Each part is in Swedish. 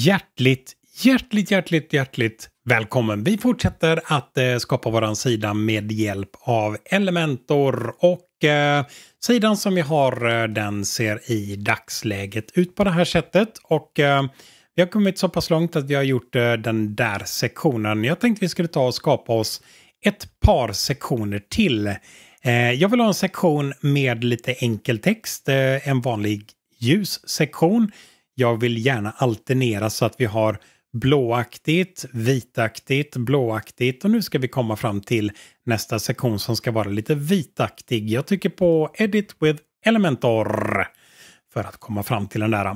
hjärtligt, hjärtligt, hjärtligt, hjärtligt välkommen. Vi fortsätter att eh, skapa våran sida med hjälp av Elementor och eh, sidan som vi har eh, den ser i dagsläget ut på det här sättet och eh, vi har kommit så pass långt att vi har gjort eh, den där sektionen. Jag tänkte vi skulle ta och skapa oss ett par sektioner till. Eh, jag vill ha en sektion med lite enkel text, en vanlig ljussektion jag vill gärna alternera så att vi har blåaktigt, vitaktigt, blåaktigt och nu ska vi komma fram till nästa sektion som ska vara lite vitaktig. Jag tycker på Edit with Elementor för att komma fram till den där.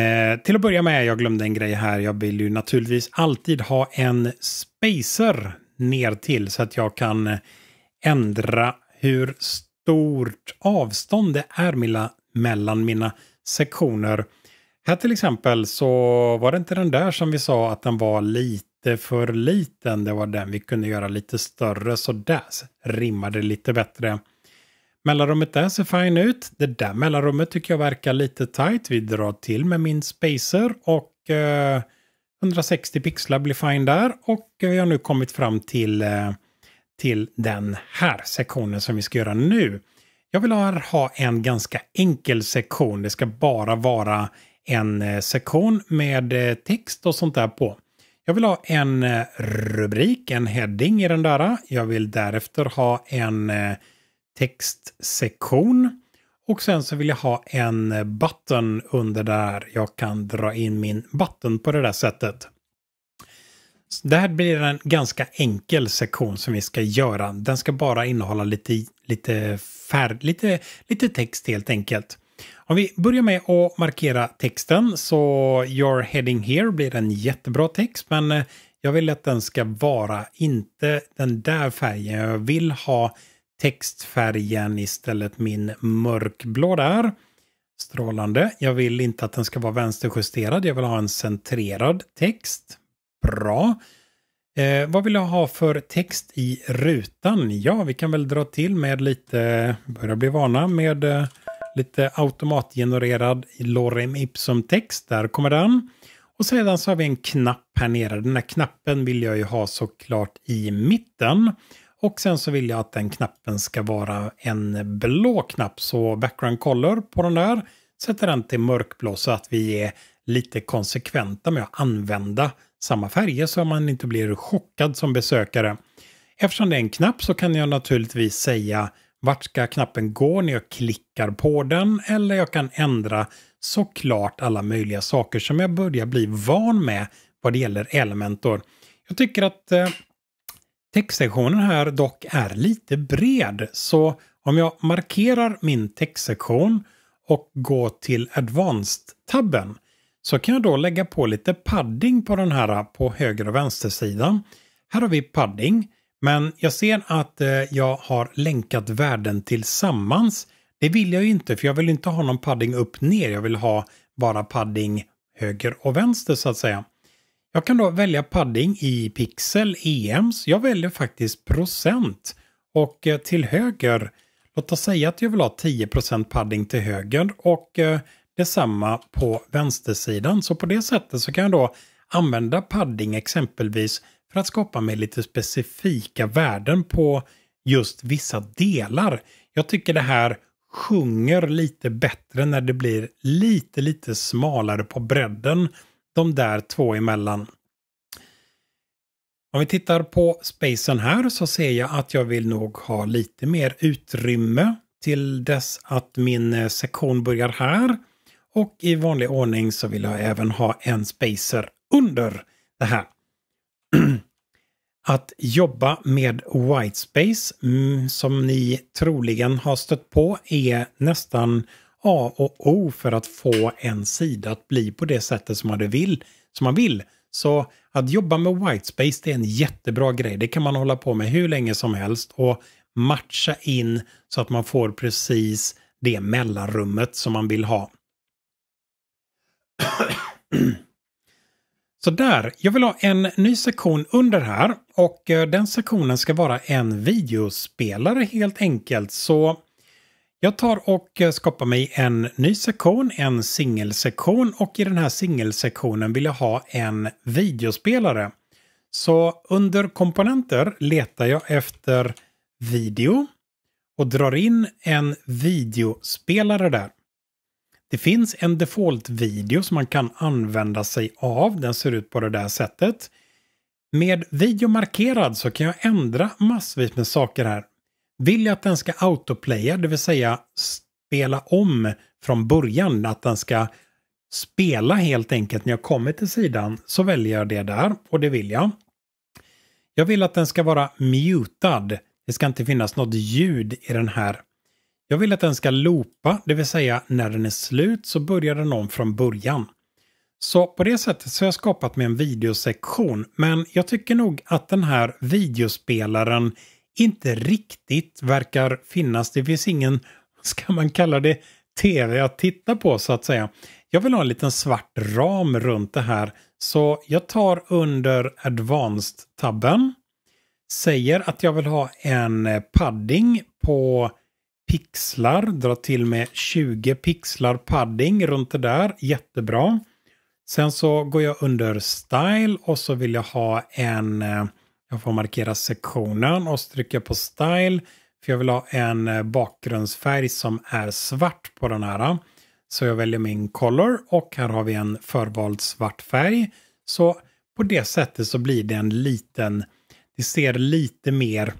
Eh, till att börja med, jag glömde en grej här. Jag vill ju naturligtvis alltid ha en spacer ner till så att jag kan ändra hur stort avstånd det är mellan mina sektioner. Här till exempel så var det inte den där som vi sa att den var lite för liten. Det var den vi kunde göra lite större så där rimmade lite bättre. Mellanrummet där ser fine ut. Det där mellanrummet tycker jag verkar lite tight. Vi drar till med min spacer och eh, 160 pixlar blir fine där. Och vi har nu kommit fram till, eh, till den här sektionen som vi ska göra nu. Jag vill ha en ganska enkel sektion. Det ska bara vara en eh, sektion med eh, text och sånt där på. Jag vill ha en eh, rubrik, en heading i den där. Jag vill därefter ha en textsektion. Och sen så vill jag ha en button under där jag kan dra in min button på det där sättet. det här blir en ganska enkel sektion som vi ska göra. Den ska bara innehålla lite, lite, fär, lite, lite text helt enkelt. Om vi börjar med att markera texten så “Your heading here” blir en jättebra text men eh, jag vill att den ska vara inte den där färgen. Jag vill ha textfärgen istället min mörkblå där. Strålande. Jag vill inte att den ska vara vänsterjusterad. Jag vill ha en centrerad text. Bra. Eh, vad vill jag ha för text i rutan? Ja, vi kan väl dra till med lite, börjar bli vana med eh, Lite automatgenererad lorem ipsum text. Där kommer den. Och sedan så har vi en knapp här nere. Den här knappen vill jag ju ha såklart i mitten. Och sen så vill jag att den knappen ska vara en blå knapp. Så background color på den där sätter den till mörkblå så att vi är lite konsekventa med att använda samma färger så man inte blir chockad som besökare. Eftersom det är en knapp så kan jag naturligtvis säga vart ska knappen gå när jag klickar på den eller jag kan ändra såklart alla möjliga saker som jag börjar bli van med vad det gäller Elementor. Jag tycker att eh, textsektionen här dock är lite bred så om jag markerar min textsektion och går till Advanced-tabben så kan jag då lägga på lite padding på den här eh, på höger och vänstersidan. Här har vi padding. Men jag ser att eh, jag har länkat värden tillsammans. Det vill jag ju inte för jag vill inte ha någon padding upp ner. Jag vill ha bara padding höger och vänster så att säga. Jag kan då välja padding i pixel EMs. Jag väljer faktiskt procent och eh, till höger Låt oss säga att jag vill ha 10 padding till höger och eh, detsamma på vänstersidan. Så på det sättet så kan jag då använda padding exempelvis för att skapa mig lite specifika värden på just vissa delar. Jag tycker det här sjunger lite bättre när det blir lite, lite smalare på bredden de där två emellan. Om vi tittar på spacen här så ser jag att jag vill nog ha lite mer utrymme till dess att min eh, sektion börjar här. Och i vanlig ordning så vill jag även ha en spacer under det här. att jobba med white space mm, som ni troligen har stött på är nästan A och O för att få en sida att bli på det sättet som man vill. Som man vill. Så att jobba med whitespace det är en jättebra grej. Det kan man hålla på med hur länge som helst och matcha in så att man får precis det mellanrummet som man vill ha. Sådär, jag vill ha en ny sektion under här och eh, den sektionen ska vara en videospelare helt enkelt. Så jag tar och eh, skapar mig en ny sektion, en singelsektion och i den här singelsektionen vill jag ha en videospelare. Så under komponenter letar jag efter video och drar in en videospelare där. Det finns en default-video som man kan använda sig av. Den ser ut på det där sättet. Med video markerad så kan jag ändra massvis med saker här. Vill jag att den ska autoplaya, det vill säga spela om från början, att den ska spela helt enkelt när jag kommer till sidan, så väljer jag det där och det vill jag. Jag vill att den ska vara mutad. Det ska inte finnas något ljud i den här jag vill att den ska loopa, det vill säga när den är slut så börjar den om från början. Så på det sättet så har jag skapat mig en videosektion, men jag tycker nog att den här videospelaren inte riktigt verkar finnas. Det finns ingen, ska man kalla det, tv att titta på så att säga. Jag vill ha en liten svart ram runt det här, så jag tar under Advanced-tabben, säger att jag vill ha en eh, padding på pixlar. Dra till med 20 pixlar padding runt det där. Jättebra. Sen så går jag under Style och så vill jag ha en... Eh, jag får markera sektionen och så trycker på Style. För jag vill ha en eh, bakgrundsfärg som är svart på den här. Så jag väljer min Color och här har vi en förvald svart färg. Så på det sättet så blir det en liten... Det ser lite mer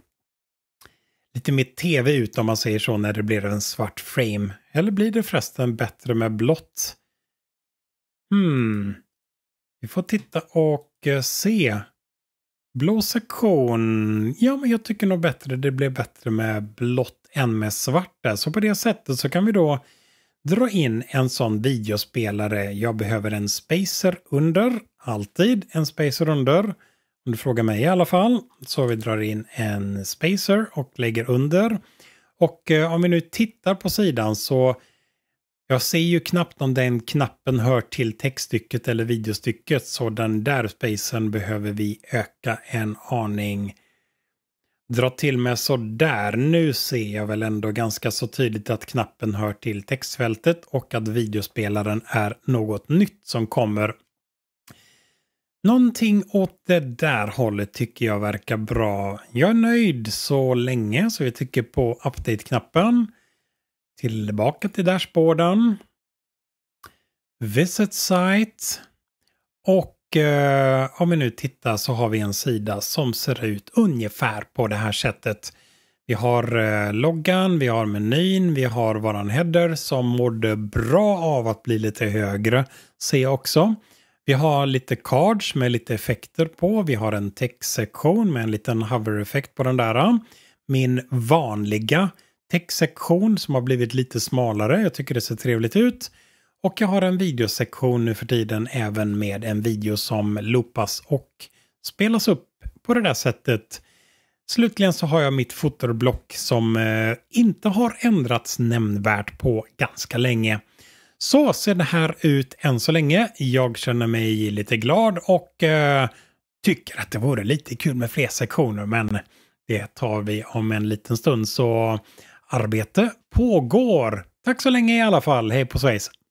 lite mer tv ut om man säger så när det blir en svart frame. Eller blir det förresten bättre med blått? Hmm. Vi får titta och eh, se. Blå sektion. Ja, men jag tycker nog bättre det blev bättre med blått än med svart Så på det sättet så kan vi då dra in en sån videospelare. Jag behöver en spacer under, alltid en spacer under. Om du frågar mig i alla fall. Så vi drar in en spacer och lägger under. Och eh, om vi nu tittar på sidan så jag ser ju knappt om den knappen hör till textstycket eller videostycket så den där spacen behöver vi öka en aning. Dra till med så där. Nu ser jag väl ändå ganska så tydligt att knappen hör till textfältet och att videospelaren är något nytt som kommer Någonting åt det där hållet tycker jag verkar bra. Jag är nöjd så länge så vi trycker på update-knappen. Tillbaka till dashboarden. Visit site. Och eh, om vi nu tittar så har vi en sida som ser ut ungefär på det här sättet. Vi har eh, loggan, vi har menyn, vi har våran header som mådde bra av att bli lite högre. Se också. Vi har lite cards med lite effekter på. Vi har en textsektion med en liten hover-effekt på den där. Min vanliga textsektion som har blivit lite smalare. Jag tycker det ser trevligt ut. Och jag har en videosektion nu för tiden även med en video som loopas och spelas upp på det där sättet. Slutligen så har jag mitt fotorblock som eh, inte har ändrats nämnvärt på ganska länge. Så ser det här ut än så länge. Jag känner mig lite glad och eh, tycker att det vore lite kul med fler sektioner, men det tar vi om en liten stund. Så arbete pågår. Tack så länge i alla fall. Hej på svejs!